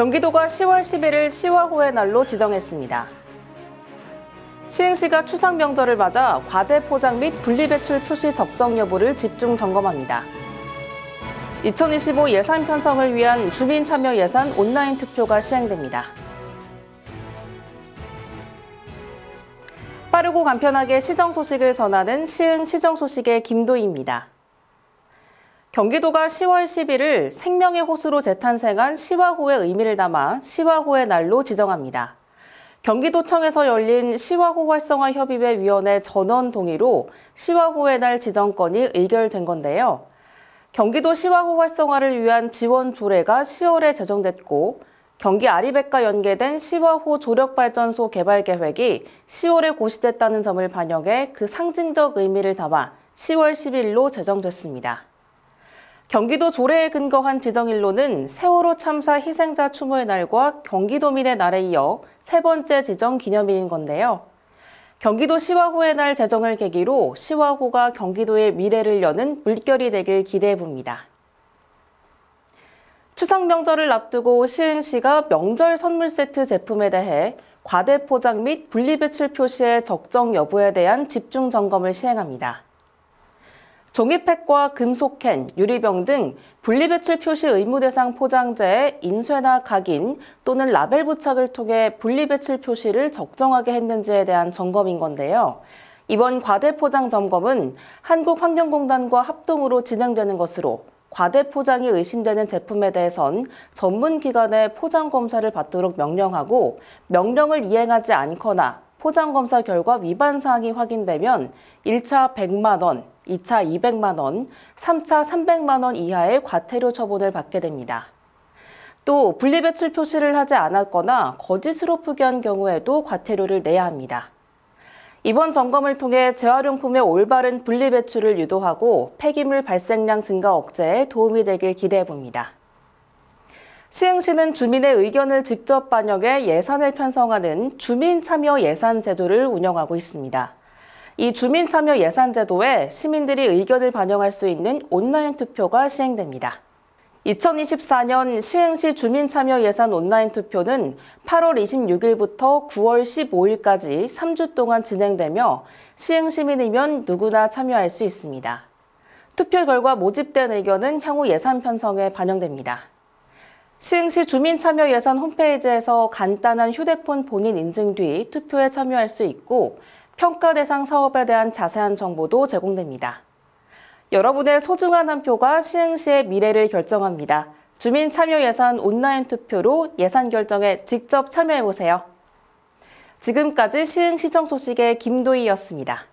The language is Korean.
경기도가 10월 11일 시화호의 날로 지정했습니다. 시흥시가 추상 명절을 맞아 과대 포장 및 분리배출 표시 적정 여부를 집중 점검합니다. 2025 예산 편성을 위한 주민 참여 예산 온라인 투표가 시행됩니다. 빠르고 간편하게 시정 소식을 전하는 시흥 시정 소식의 김도희입니다. 경기도가 10월 11일 생명의 호수로 재탄생한 시화호의 의미를 담아 시화호의 날로 지정합니다. 경기도청에서 열린 시화호 활성화 협의회 위원회 전원 동의로 시화호의 날 지정권이 의결된 건데요. 경기도 시화호 활성화를 위한 지원 조례가 10월에 제정됐고 경기 아리백과 연계된 시화호 조력발전소 개발 계획이 10월에 고시됐다는 점을 반영해 그 상징적 의미를 담아 10월 10일로 제정됐습니다. 경기도 조례에 근거한 지정일로는 세월호 참사 희생자 추모의 날과 경기도민의 날에 이어 세 번째 지정 기념일인 건데요. 경기도 시화호의 날 제정을 계기로 시화호가 경기도의 미래를 여는 물결이 되길 기대해 봅니다. 추석 명절을 앞두고 시흥시가 명절 선물 세트 제품에 대해 과대 포장 및 분리배출 표시의 적정 여부에 대한 집중 점검을 시행합니다. 종이팩과 금속캔, 유리병 등 분리배출 표시 의무 대상 포장재의 인쇄나 각인 또는 라벨 부착을 통해 분리배출 표시를 적정하게 했는지에 대한 점검인 건데요. 이번 과대포장 점검은 한국환경공단과 합동으로 진행되는 것으로 과대포장이 의심되는 제품에 대해선 전문기관의 포장검사를 받도록 명령하고 명령을 이행하지 않거나 포장검사 결과 위반 사항이 확인되면 1차 100만 원, 2차 200만 원, 3차 300만 원 이하의 과태료 처분을 받게 됩니다. 또 분리배출 표시를 하지 않았거나 거짓으로 표기한 경우에도 과태료를 내야 합니다. 이번 점검을 통해 재활용품의 올바른 분리배출을 유도하고 폐기물 발생량 증가 억제에 도움이 되길 기대해 봅니다. 시흥시는 주민의 의견을 직접 반영해 예산을 편성하는 주민참여 예산 제도를 운영하고 있습니다. 이 주민참여 예산 제도에 시민들이 의견을 반영할 수 있는 온라인 투표가 시행됩니다. 2024년 시흥시 주민참여 예산 온라인 투표는 8월 26일부터 9월 15일까지 3주 동안 진행되며 시흥 시민이면 누구나 참여할 수 있습니다. 투표 결과 모집된 의견은 향후 예산 편성에 반영됩니다. 시흥시 주민참여 예산 홈페이지에서 간단한 휴대폰 본인 인증 뒤 투표에 참여할 수 있고 평가 대상 사업에 대한 자세한 정보도 제공됩니다. 여러분의 소중한 한 표가 시흥시의 미래를 결정합니다. 주민 참여 예산 온라인 투표로 예산 결정에 직접 참여해보세요. 지금까지 시흥시청 소식의 김도희였습니다.